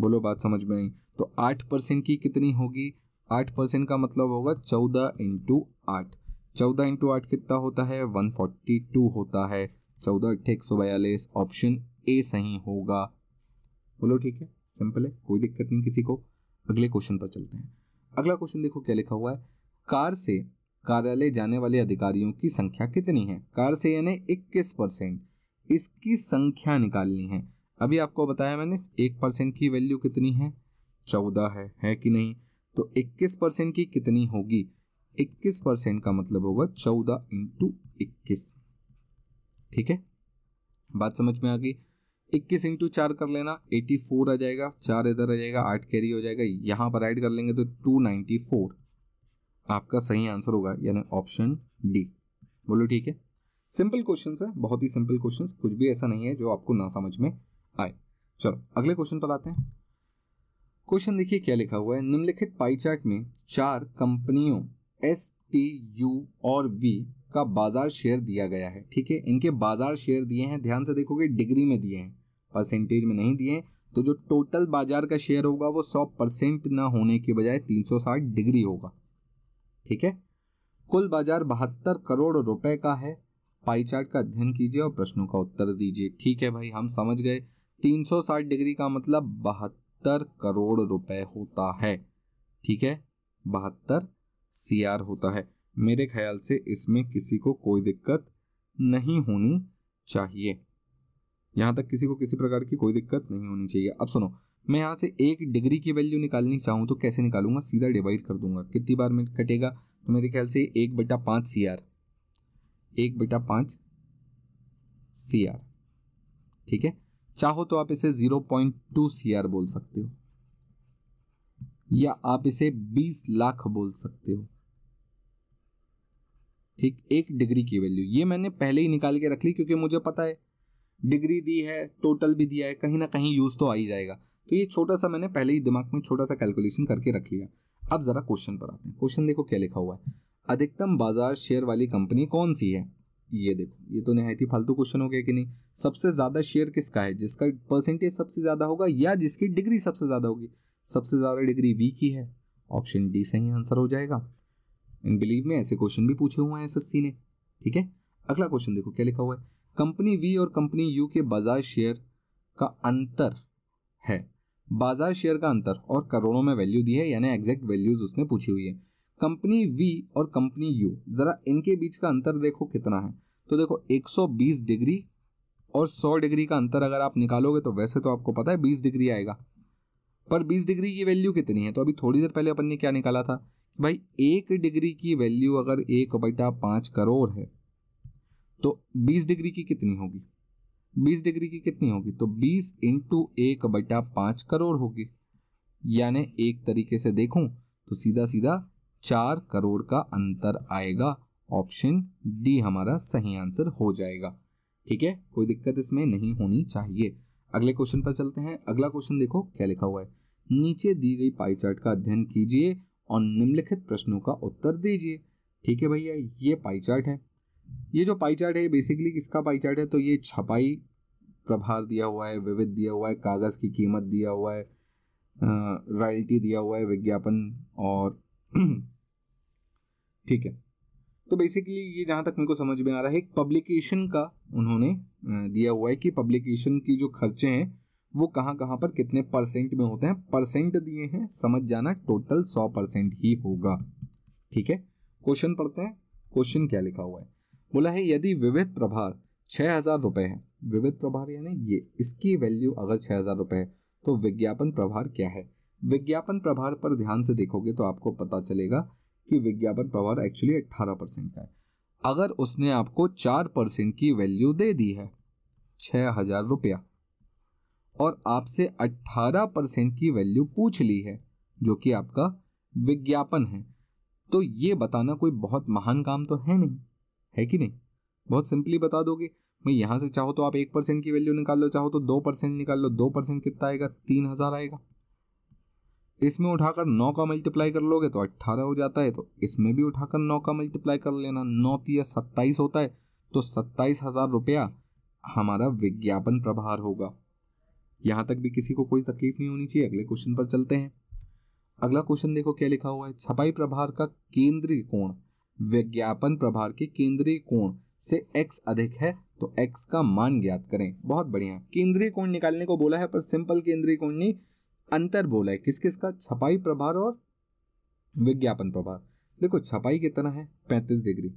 बोलो बात समझ में आई तो आठ परसेंट की कितनी होगी आठ परसेंट का मतलब होगा चौदह इंटू आठ चौदह इंटू आठ कितना होता है वन फोर्टी टू होता है चौदह अट्ठे एक सौ बयालीस ऑप्शन ए सही होगा बोलो ठीक है सिंपल है कोई दिक्कत नहीं किसी को अगले क्वेश्चन पर चलते हैं अगला क्वेश्चन देखो क्या लिखा हुआ है कार से कार्यालय जाने वाले अधिकारियों की संख्या कितनी है कार से यानी इक्कीस परसेंट इसकी संख्या निकालनी है अभी आपको बताया मैंने एक परसेंट की वैल्यू कितनी है चौदह है है कि नहीं तो इक्कीस परसेंट की कितनी होगी इक्कीस परसेंट का मतलब होगा चौदह इंटू इक्कीस ठीक है बात समझ में आ गई इक्कीस इंटू चार कर लेना एटी फोर आ जाएगा चार इधर आ जाएगा आठ कैरी हो जाएगा यहां पर ऐड कर लेंगे तो टू नाइनटी फोर आपका सही आंसर होगा यानी ऑप्शन डी बोलो ठीक है सिंपल क्वेश्चन है बहुत ही सिंपल क्वेश्चन कुछ भी ऐसा नहीं है जो आपको ना समझ में आए चलो अगले क्वेश्चन पर आते हैं क्वेश्चन देखिए क्या लिखा हुआ है निम्नलिखित पाई चार्ट में चार कंपनियों एस टी यू और वी का बाजार शेयर दिया गया है ठीक है इनके बाजार शेयर दिए हैं ध्यान से देखोगे डिग्री में दिए हैं परसेंटेज में नहीं दिए तो जो टोटल बाजार का शेयर होगा वो सौ परसेंट ना होने के बजाय 360 डिग्री होगा ठीक है कुल बाजार बहत्तर करोड़ रुपए का है पाई चार्ट का अध्ययन कीजिए और प्रश्नों का उत्तर दीजिए ठीक है भाई हम समझ गए 360 डिग्री का मतलब बहत्तर करोड़ रुपए होता है ठीक है बहत्तर सी आर होता है मेरे ख्याल से इसमें किसी को कोई दिक्कत नहीं होनी चाहिए यहां तक किसी को किसी प्रकार की कोई दिक्कत नहीं होनी चाहिए अब सुनो मैं यहाँ से एक डिग्री की वैल्यू निकालनी चाहूँ तो कैसे निकालूंगा सीधा डिवाइड कर दूंगा कितनी बार में कटेगा तो मेरे ख्याल से एक बटा पांच सी आर एक बटा पांच सी आर ठीक है चाहो तो आप इसे zero point two C R बोल सकते हो या आप इसे 20 लाख बोल सकते हो ठीक एक डिग्री की वैल्यू ये मैंने पहले ही निकाल के रख ली क्योंकि मुझे पता है डिग्री दी है टोटल भी दिया है कहीं ना कहीं यूज तो आ ही जाएगा तो ये छोटा सा मैंने पहले ही दिमाग में छोटा सा कैलकुलेशन करके रख लिया अब जरा क्वेश्चन पर आते हैं क्वेश्चन देखो क्या लिखा हुआ है अधिकतम बाजार शेयर वाली कंपनी कौन सी है ये देखो ये तो नहायत ही फालतू क्वेश्चन हो गया कि नहीं सबसे ज्यादा शेयर किसका है जिसका परसेंटेज सबसे ज्यादा होगा या जिसकी डिग्री सबसे ज्यादा होगी सबसे ज़्यादा डिग्री वी की है ऑप्शन डी सही आंसर हो जाएगा इन बिलीव में ऐसे क्वेश्चन भी पूछे हुए हैं एस ने ठीक है अगला क्वेश्चन देखो क्या लिखा हुआ है कंपनी वी और कंपनी यू के बाजार शेयर का अंतर है बाजार शेयर का अंतर और करोड़ों में वैल्यू दी है यानी एग्जैक्ट वैल्यूज उसने पूछी हुई है कंपनी वी और कंपनी यू जरा इनके बीच का अंतर देखो कितना है तो देखो 120 डिग्री और 100 डिग्री का अंतर अगर आप निकालोगे तो वैसे तो आपको पता है 20 डिग्री आएगा पर 20 डिग्री की वैल्यू कितनी है तो अभी थोड़ी देर पहले अपन ने क्या निकाला था भाई एक डिग्री की वैल्यू अगर एक बटा पाँच करोड़ है तो 20 डिग्री की कितनी होगी 20 डिग्री की कितनी होगी तो 20 इंटू एक बटा पाँच करोड़ होगी यानी एक तरीके से देखूं तो सीधा सीधा चार करोड़ का अंतर आएगा ऑप्शन डी हमारा सही आंसर हो जाएगा ठीक है कोई दिक्कत इसमें नहीं होनी चाहिए अगले क्वेश्चन पर चलते हैं अगला क्वेश्चन देखो क्या लिखा हुआ है नीचे दी गई पाई चार्ट का अध्ययन कीजिए और निम्नलिखित प्रश्नों का उत्तर दीजिए ठीक है भैया ये पाई चार्ट है ये जो पाई चार्ट है बेसिकली किसका पाई चार्ट है तो ये छपाई प्रभार दिया हुआ है विविध दिया हुआ है कागज़ की कीमत दिया हुआ है रॉयल्टी दिया हुआ है विज्ञापन और ठीक है तो बेसिकली ये जहाँ तक मेरे को समझ में आ रहा है पब्लिकेशन का उन्होंने दिया हुआ है कि पब्लिकेशन की जो खर्चे हैं वो कहाँ कहाँ पर कितने परसेंट में होते हैं परसेंट दिए हैं समझ जाना टोटल सौ परसेंट ही होगा ठीक है क्वेश्चन पढ़ते हैं क्वेश्चन क्या लिखा हुआ है बोला है यदि विविध प्रभार छः हज़ार रुपये है विविध प्रभार यानी ये इसकी वैल्यू अगर छः हज़ार रुपये है तो विज्ञापन प्रभार क्या है विज्ञापन प्रभार पर ध्यान से देखोगे तो आपको पता चलेगा कि विज्ञापन पावर एक्चुअली अट्ठारह परसेंट का है अगर उसने आपको चार परसेंट की वैल्यू दे दी है छह हजार रुपया और आपसे अट्ठारह परसेंट की वैल्यू पूछ ली है जो कि आपका विज्ञापन है तो ये बताना कोई बहुत महान काम तो है नहीं है कि नहीं बहुत सिंपली बता दोगे मैं यहां से चाहो तो आप एक परसेंट की वैल्यू निकाल लो चाहो तो दो परसेंट निकाल लो दो परसेंट कितना आएगा तीन हज़ार आएगा इसमें उठाकर नौ का मल्टीप्लाई कर लोगे तो अट्ठारह हो जाता है तो इसमें भी उठाकर नौ का मल्टीप्लाई कर लेना नौ तीस सत्ताईस होता है तो सत्ताईस हजार रुपया हमारा विज्ञापन प्रभार होगा यहां तक भी किसी को कोई तकलीफ नहीं होनी चाहिए अगले क्वेश्चन पर चलते हैं अगला क्वेश्चन देखो क्या लिखा हुआ है छपाई प्रभार का केंद्रीय कोण विज्ञापन प्रभार के केंद्रीय कोण से x अधिक है तो x का मान ज्ञात करें बहुत बढ़िया केंद्रीय कोण निकालने को बोला है पर सिंपल केंद्रीय कोण नहीं अंतर बोला है किस किस का छपाई प्रभार और विज्ञापन प्रभार देखो छपाई कितना है पैंतीस डिग्री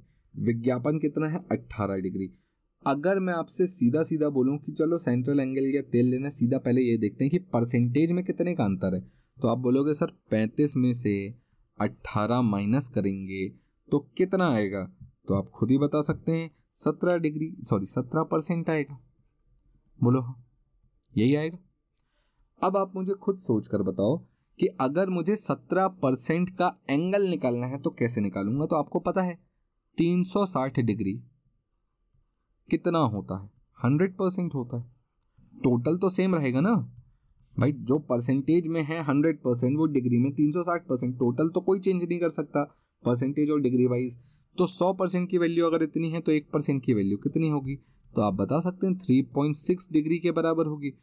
विज्ञापन कितना है अट्ठारह डिग्री अगर मैं आपसे सीधा सीधा बोलूं कि चलो सेंट्रल एंगल या तेल लेना सीधा पहले ये देखते हैं कि परसेंटेज में कितने का अंतर है तो आप बोलोगे सर पैंतीस में से अट्ठारह माइनस करेंगे तो कितना आएगा तो आप खुद ही बता सकते हैं सत्रह डिग्री सॉरी सत्रह परसेंट आएगा बोलो हाँ यही आएगा अब आप मुझे खुद सोच कर बताओ कि अगर मुझे सत्रह परसेंट का एंगल निकालना है तो कैसे निकालूंगा तो आपको पता है तीन सौ साठ डिग्री कितना होता है हंड्रेड परसेंट होता है टोटल तो सेम रहेगा ना भाई जो परसेंटेज में है हंड्रेड परसेंट वो डिग्री में तीन सौ साठ परसेंट टोटल तो कोई चेंज नहीं कर सकता परसेंटेज और डिग्री वाइज तो सौ परसेंट की वैल्यू अगर इतनी है तो एक परसेंट की वैल्यू कितनी होगी तो आप बता सकते हैं थ्री पॉइंट सिक्स डिग्री के बराबर होगी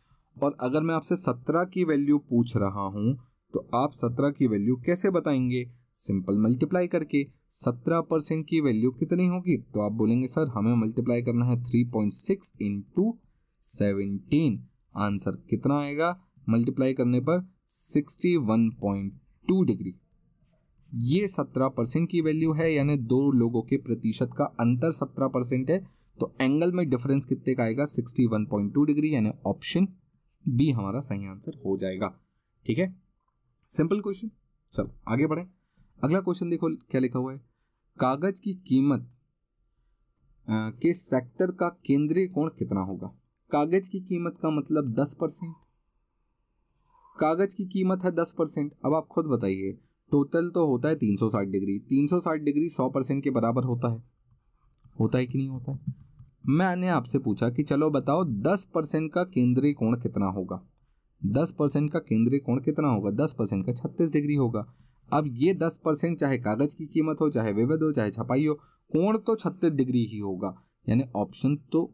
और अगर मैं आपसे सत्रह की वैल्यू पूछ रहा हूं तो आप सत्रह की वैल्यू कैसे बताएंगे सिंपल मल्टीप्लाई करके सत्रह परसेंट की वैल्यू कितनी होगी तो आप बोलेंगे सर हमें मल्टीप्लाई करना है three point six into seventeen answer कितना आएगा मल्टीप्लाई करने पर sixty one point two degree ये सत्रह परसेंट की वैल्यू है यानी दो लोगों के प्रतिशत का अंतर सत्रह परसेंट है तो एंगल में डिफरेंस कितने का आएगा sixty one point two degree यानी ऑप्शन बी हमारा सही आंसर हो जाएगा ठीक है सिंपल क्वेश्चन चलो आगे बढ़े अगला क्वेश्चन देखो क्या लिखा हुआ है कागज की कीमत आ, के सेक्टर का केंद्रीय कोण कितना होगा कागज की कीमत का मतलब दस परसेंट कागज की कीमत है दस परसेंट अब आप खुद बताइए टोटल तो होता है तीन सौ साठ डिग्री तीन सौ साठ डिग्री सौ परसेंट के बराबर होता है होता है कि नहीं होता है मैंने आपसे पूछा कि चलो बताओ दस परसेंट का केंद्रीय कोण कितना होगा दस परसेंट का केंद्रीय कोण कितना होगा दस परसेंट का छत्तीस डिग्री होगा अब ये दस परसेंट चाहे कागज की कीमत हो चाहे विविध हो चाहे छपाई हो कोण तो छत्तीस डिग्री ही होगा यानी ऑप्शन तो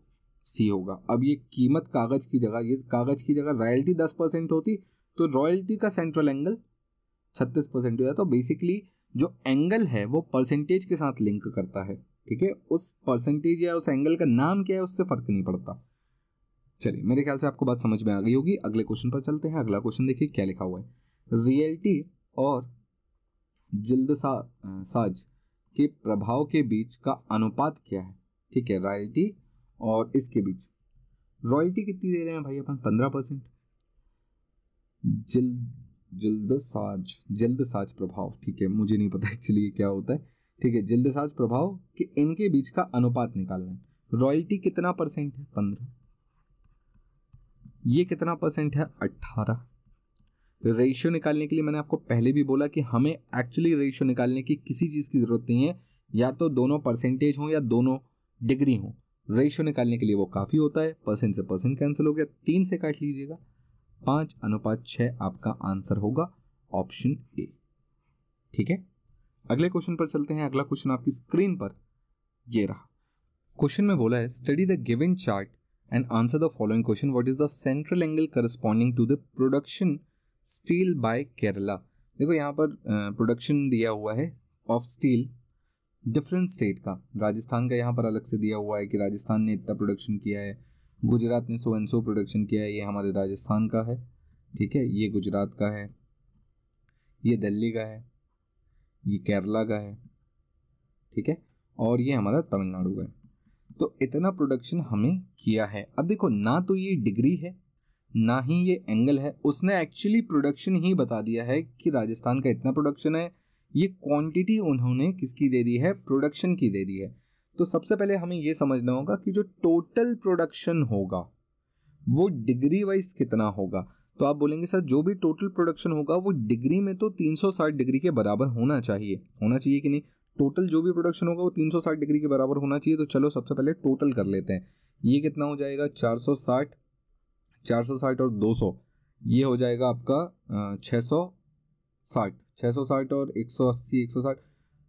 सी होगा अब ये कीमत कागज की जगह ये कागज की जगह रॉयल्टी दस परसेंट होती तो रॉयल्टी का सेंट्रल एंगल छत्तीस परसेंट हो जाता तो बेसिकली जो एंगल है वो परसेंटेज के साथ लिंक करता है ठीक है उस परसेंटेज या उस एंगल का नाम क्या है उससे फर्क नहीं पड़ता चलिए मेरे ख्याल से आपको बात समझ में आ गई होगी अगले क्वेश्चन पर चलते हैं अगला क्वेश्चन देखिए क्या लिखा हुआ है रियलिटी और जिल्द सा, साज के प्रभाव के बीच का अनुपात क्या है ठीक है रॉयल्टी और इसके बीच रॉयल्टी कितनी दे रहे हैं भाई अपन पंद्रह परसेंट जिल्द जिल्द साज जल्द साज प्रभाव ठीक है मुझे नहीं पता एक्चुअली क्या होता है ठीक है जल्दसाज प्रभाव कि इनके बीच का अनुपात निकालना है रॉयल्टी कितना परसेंट है पंद्रह ये कितना परसेंट है अट्ठारह रेशियो निकालने के लिए मैंने आपको पहले भी बोला कि हमें एक्चुअली रेशियो निकालने की किसी चीज़ की ज़रूरत नहीं है या तो दोनों परसेंटेज हों या दोनों डिग्री हों रेशियो निकालने के लिए वो काफ़ी होता है परसेंट से परसेंट कैंसिल हो गया तीन से काट लीजिएगा पाँच अनुपात छः आपका आंसर होगा ऑप्शन ए ठीक है अगले क्वेश्चन पर चलते हैं अगला क्वेश्चन आपकी स्क्रीन पर ये रहा क्वेश्चन में बोला है study the giving chart and answer the following question what is the central angle corresponding to the production steel by Kerala देखो यहाँ पर प्रोडक्शन दिया हुआ है ऑफ स्टील डिफरेंट स्टेट का राजस्थान का यहाँ पर अलग से दिया हुआ है कि राजस्थान ने इतना प्रोडक्शन किया है गुजरात ने सो एंड सो प्रोडक्शन किया है ये हमारे राजस्थान का है ठीक है ये गुजरात का है ये दिल्ली का है ये केरला का है ठीक है और ये हमारा तमिलनाडु का है तो इतना प्रोडक्शन हमें किया है अब देखो ना तो ये डिग्री है ना ही ये एंगल है उसने एक्चुअली प्रोडक्शन ही बता दिया है कि राजस्थान का इतना प्रोडक्शन है ये क्वांटिटी उन्होंने किसकी दे दी है प्रोडक्शन की दे दी है तो सबसे पहले हमें ये समझना होगा कि जो टोटल प्रोडक्शन होगा वो डिग्री वाइज कितना होगा तो आप बोलेंगे सर जो भी टोटल प्रोडक्शन होगा वो डिग्री में तो 360 डिग्री के बराबर होना चाहिए होना चाहिए कि नहीं टोटल जो भी प्रोडक्शन होगा वो 360 डिग्री के बराबर होना चाहिए तो चलो सबसे पहले टोटल कर लेते हैं ये कितना हो जाएगा 460 460 और 200 ये हो जाएगा आपका 660 660 और 180 160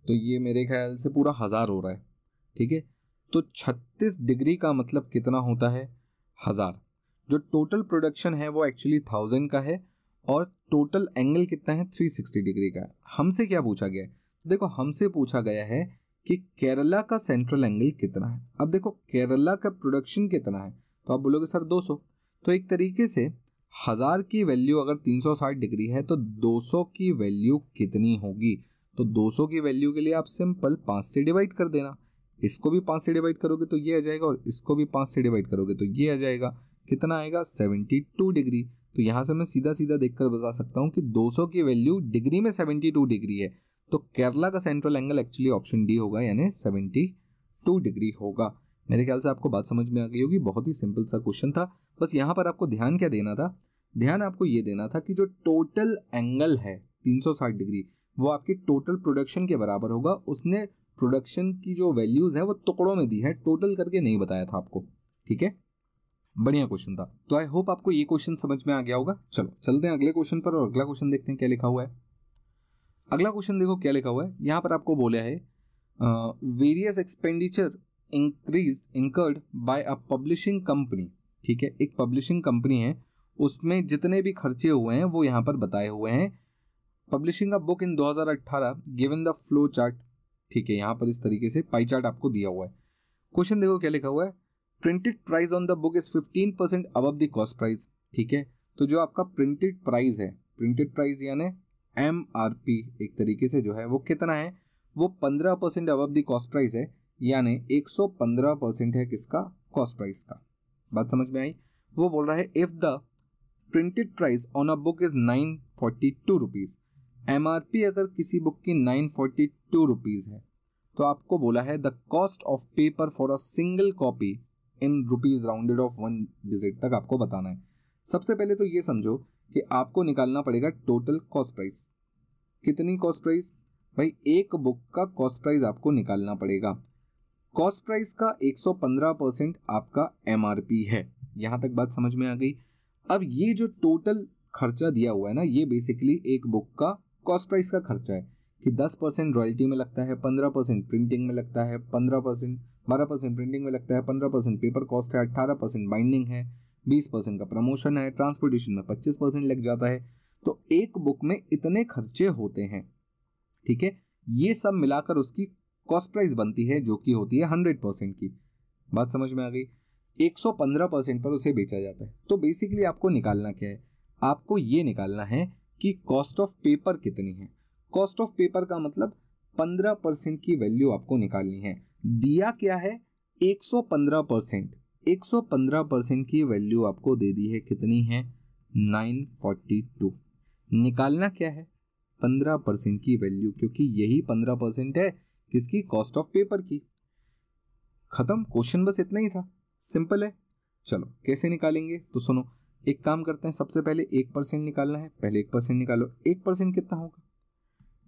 तो ये मेरे ख्याल से पूरा हज़ार हो रहा है ठीक है तो छत्तीस डिग्री का मतलब कितना होता है हज़ार जो टोटल प्रोडक्शन है वो एक्चुअली थाउजेंड का है और टोटल एंगल कितना है थ्री सिक्सटी डिग्री का हमसे क्या पूछा गया है देखो हमसे पूछा गया है कि केरला का सेंट्रल एंगल कितना है अब देखो केरला का प्रोडक्शन कितना है तो आप बोलोगे सर 200 तो एक तरीके से हज़ार की वैल्यू अगर 360 डिग्री है तो 200 की वैल्यू कितनी होगी तो 200 की वैल्यू के लिए आप सिंपल पाँच से डिवाइड कर देना इसको भी पाँच से डिवाइड करोगे तो ये आ जाएगा और इसको भी पाँच से डिवाइड करोगे तो ये आ जाएगा कितना आएगा 72 डिग्री तो यहाँ से मैं सीधा सीधा देखकर बता सकता हूँ कि 200 की वैल्यू डिग्री में 72 डिग्री है तो केरला का central angle actually option D होगा यानी टू डिग्री होगा मेरे ख्याल से आपको बात समझ में आ गई होगी बहुत ही सिंपल सा क्वेश्चन था बस यहाँ पर आपको ध्यान क्या देना था ध्यान आपको ये देना था कि जो टोटल एंगल है 360 डिग्री वो आपकी टोटल प्रोडक्शन के बराबर होगा उसने प्रोडक्शन की जो वैल्यूज़ है वो टुकड़ों में दी है टोटल करके नहीं बताया था आपको ठीक है बढ़िया क्वेश्चन था तो आई होप आपको ये क्वेश्चन समझ में आ गया होगा चलो चलते हैं अगले क्वेश्चन पर और अगला क्वेश्चन देखते हैं क्या लिखा हुआ है अगला क्वेश्चन देखो क्या लिखा हुआ है यहाँ पर आपको बोला है various expenditure increase incurred by a publishing company ठीक है एक पब्लिशिंग कंपनी है उसमें जितने भी खर्चे हुए हैं वो यहाँ पर बताए हुए हैं publishing a book in 2018 given the flow chart ठीक है यहाँ पर इस तरीके से पाई चार्ट आपको दिया हुआ है क्वेश्चन देखो क्या लिखा हुआ है printed price on the book is fifteen percent अब कॉस्ट प्राइस ठीक है तो जो आपका प्रिंटेड प्राइस है प्रिंटेड प्राइस यानी एम एक तरीके से जो है वो कितना है वो पंद्रह परसेंट अब कॉस्ट प्राइस है यानी एक सौ पंद्रह परसेंट है किसका कॉस्ट प्राइस का बात समझ में आई वो बोल रहा है if the printed price on a book is nine forty two rupees M अगर किसी बुक की नाइन फोर्टी टू रुपीज़ है तो आपको बोला है the cost of paper for a single copy in rupees rounded off one digit तक आपको बताना है सबसे पहले तो ये समझो कि आपको निकालना पड़ेगा टोटल कॉस्ट प्राइस कितनी कॉस्ट प्राइस भाई एक बुक का कॉस्ट प्राइस आपको निकालना पड़ेगा कॉस्ट प्राइस का 115 परसेंट आपका एम है यहां तक बात समझ में आ गई अब ये जो टोटल खर्चा दिया हुआ है ना ये बेसिकली एक बुक का कॉस्ट प्राइस का खर्चा है कि 10 परसेंट रॉयल्टी में लगता है 15 परसेंट प्रिंटिंग में लगता है 15 परसेंट बारह परसेंट प्रिंटिंग में लगता है 15 परसेंट पेपर कॉस्ट है 18 परसेंट बाइंडिंग है 20 परसेंट का प्रमोशन है ट्रांसपोर्टेशन में 25 परसेंट लग जाता है तो एक बुक में इतने खर्चे होते हैं ठीक है ये सब मिलाकर उसकी कॉस्ट प्राइस बनती है जो कि होती है हंड्रेड परसेंट की बात समझ में आ गई एक परसेंट पर उसे बेचा जाता है तो बेसिकली आपको निकालना क्या है आपको ये निकालना है कि कॉस्ट ऑफ पेपर कितनी है कॉस्ट ऑफ पेपर का मतलब 15 परसेंट की वैल्यू आपको निकालनी है दिया क्या है 115 परसेंट पंद्रह परसेंट की वैल्यू आपको दे दी है कितनी है 942 निकालना क्या है 15 परसेंट की वैल्यू क्योंकि यही 15 परसेंट है किसकी कॉस्ट ऑफ पेपर की खत्म क्वेश्चन बस इतना ही था सिंपल है चलो कैसे निकालेंगे तो सुनो एक काम करते हैं सबसे पहले एक परसेंट निकालना है पहले एक परसेंट निकालो एक परसेंट कितना होगा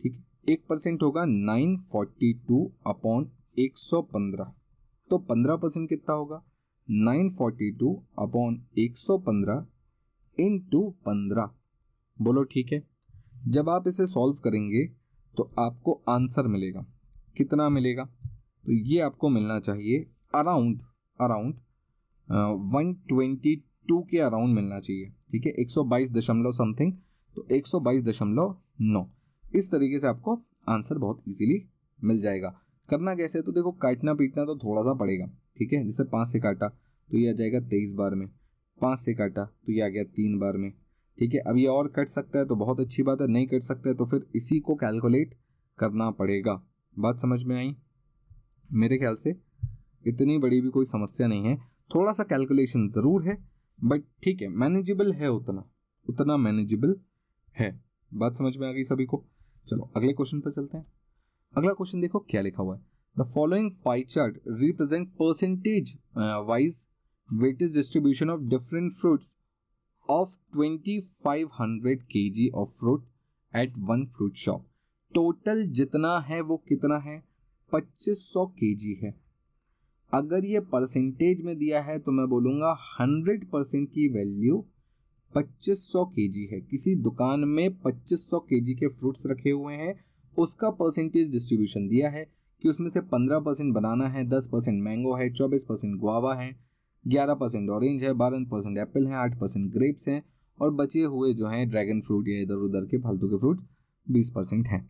ठीक एक परसेंट होगा नाइन फोर्टी टू अपॉन एक सौ पंद्रह तो पंद्रह परसेंट कितना होगा नाइन फोर्टी टू अपॉन एक सौ पंद्रह इन टू पंद्रह बोलो ठीक है जब आप इसे सॉल्व करेंगे तो आपको आंसर मिलेगा कितना मिलेगा तो ये आपको मिलना चाहिए around around one twenty two के अराउंड मिलना चाहिए ठीक है एक सौ बाईस दशमलव समथिंग तो एक सौ बाईस दशमलव नौ इस तरीके से आपको आंसर बहुत ईजिली मिल जाएगा करना कैसे तो देखो काटना पीटना तो थोड़ा सा पड़ेगा ठीक है जैसे पाँच से काटा तो ये आ जाएगा तेईस बार में पाँच से काटा तो ये आ गया तीन बार में ठीक है अब ये और कट सकता है तो बहुत अच्छी बात है नहीं कट सकता है तो फिर इसी को कैलकुलेट करना पड़ेगा बात समझ में आई मेरे ख्याल से इतनी बड़ी भी कोई समस्या नहीं है थोड़ा सा कैलकुलेशन ज़रूर है बट ठीक है मैनेजेबल है उतना उतना मैनेजेबल है बात समझ में आ गई सभी को चलो अगले क्वेश्चन पर चलते हैं अगला क्वेश्चन देखो क्या लिखा हुआ है the following pie chart represent percentage wise weightage distribution of different fruits of 2500 KG of fruit at one fruit shop total जितना है वो कितना है 2500 केजी है अगर ये परसेंटेज में दिया है तो मैं बोलूंगा 100 परसेंट की वैल्यू 2500 केजी है किसी दुकान में 2500 केजी के फ्रूट्स रखे हुए हैं उसका परसेंटेज डिस्ट्रीब्यूशन दिया है कि उसमें से 15 परसेंट बनाना है 10 परसेंट मैंगो है 24 परसेंट गुआवा है 11 परसेंट ऑरेंज है 12 परसेंट एप्पल है 8 परसेंट ग्रेप्स हैं और बचे हुए जो हैं ड्रैगन फ्रूट या इधर उधर के फालतू के फ्रूट्स बीस परसेंट हैं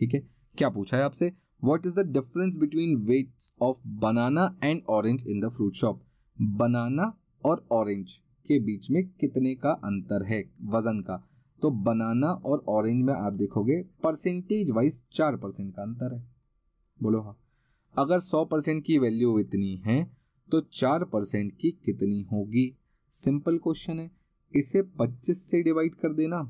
ठीक है क्या पूछा है आपसे what is the difference between weights of banana and orange in the fruit shop banana और ऑरेंज के बीच में कितने का अंतर है वजन का तो बनाना और ऑरेंज में आप देखोगे परसेंटेज वाइज चार परसेंट का अंतर है बोलो हाँ अगर सौ परसेंट की वैल्यू इतनी है तो चार परसेंट की कितनी होगी सिंपल क्वेश्चन है इसे पच्चीस से डिवाइड कर देना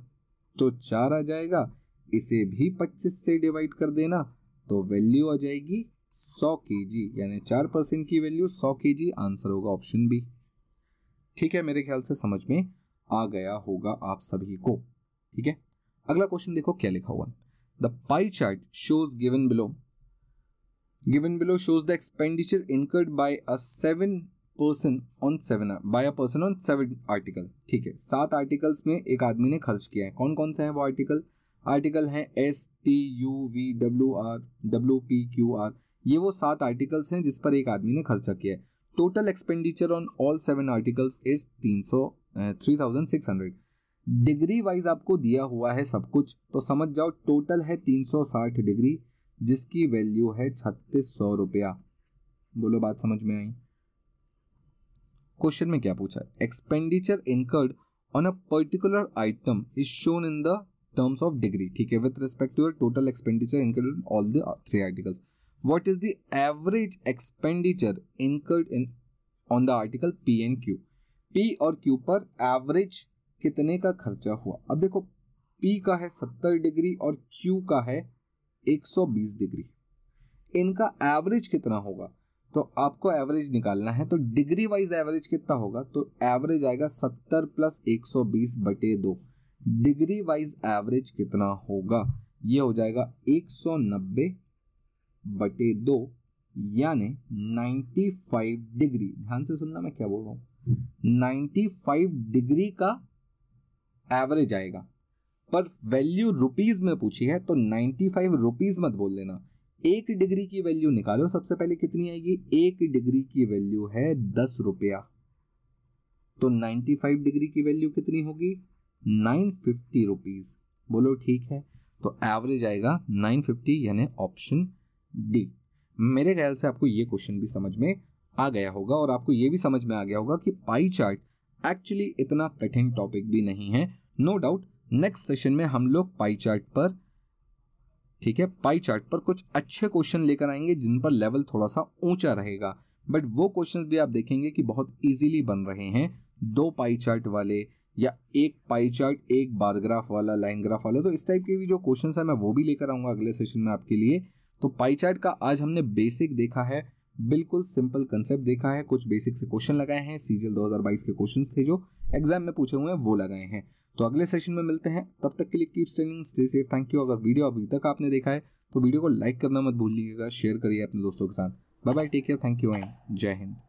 तो चार आ जाएगा इसे भी पच्चीस से डिवाइड कर देना तो वैल्यू आ जाएगी सौ के जी यानी चार परसेंट की वैल्यू सौ के जी आंसर होगा ऑप्शन बी ठीक है मेरे ख्याल से समझ में आ गया होगा आप सभी को ठीक है अगला क्वेश्चन देखो क्या लिखा हुआ the pie chart shows given below given below shows the expenditure incurred by a seven person on seven by a person on seven article ठीक है सात आर्टिकल्स में एक आदमी ने खर्च किया है कौन कौन सा है वो आर्टिकल आर्टिकल हैं S T U V W R W P Q R ये वो सात आर्टिकल्स हैं जिस पर एक आदमी ने खर्चा किया है टोटल सेवन आर्टिकल्स इज तीन सौ three thousand six hundred degree wise आपको दिया हुआ है सब कुछ तो समझ जाओ टोटल है तीन सौ साठ डिग्री जिसकी वैल्यू है छत्तीस सौ रुपया बोलो बात समझ में आई क्वेश्चन में क्या पूछा expenditure incurred on a particular item is shown in the terms of degree ठीक है with respect to your total expenditure incurred all the three articles what is the average expenditure incurred in on the article P and Q. P और Q पर average कितने का खर्चा हुआ अब देखो P का है 70 डिग्री और Q का है 120 डिग्री इनका एवरेज कितना होगा तो आपको एवरेज निकालना है तो डिग्री वाइज एवरेज कितना होगा तो एवरेज आएगा 70 प्लस 120 बटे दो डिग्री वाइज एवरेज कितना होगा ये हो जाएगा 190 बटे दो यानी फाइव डिग्री ध्यान से सुनना मैं क्या बोल रहा नाइन्टी फाइव डिग्री का एवरेज आएगा पर वैल्यू रुपीज में पूछी है तो फाइव रुपीज मत बोल लेना एक डिग्री की वैल्यू निकालो सबसे पहले कितनी आएगी एक डिग्री की वैल्यू है दस रुपया तो नाइन्टी फाइव डिग्री की वैल्यू कितनी होगी नाइन फिफ्टी रुपीज बोलो ठीक है तो एवरेज आएगा नाइन फिफ्टी यानी ऑप्शन डी मेरे ख्याल से आपको ये क्वेश्चन भी समझ में आ गया होगा और आपको ये भी समझ में आ गया होगा कि पाई चार्ट एक्चुअली इतना कठिन टॉपिक भी नहीं है नो डाउट नेक्स्ट सेशन में हम लोग पाई चार्ट पर ठीक है पाई चार्ट पर कुछ अच्छे क्वेश्चन लेकर आएंगे जिन पर लेवल थोड़ा सा ऊंचा रहेगा बट वो क्वेश्चंस भी आप देखेंगे कि बहुत इजीली बन रहे हैं दो पाई चार्ट वाले या एक पाई चार्ट एक बारग्राफ वाला लाइन ग्राफ वाला तो इस टाइप के भी जो क्वेश्चन है मैं वो भी लेकर आऊंगा अगले सेशन में आपके लिए तो पाई चार्ट का आज हमने बेसिक देखा है बिल्कुल सिंपल कंसेप्ट देखा है कुछ बेसिक से क्वेश्चन लगाए हैं सीजल 2022 के क्वेश्चन थे जो एग्जाम में पूछे हुए हैं वो लगाए हैं तो अगले सेशन में मिलते हैं तब तक के लिए keep staining stay safe thank you अगर वीडियो अभी तक आपने देखा है तो वीडियो को लाइक करना मत भूलिएगा शेयर करिए अपने दोस्तों के साथ bye bye take care thank you and जय हिंद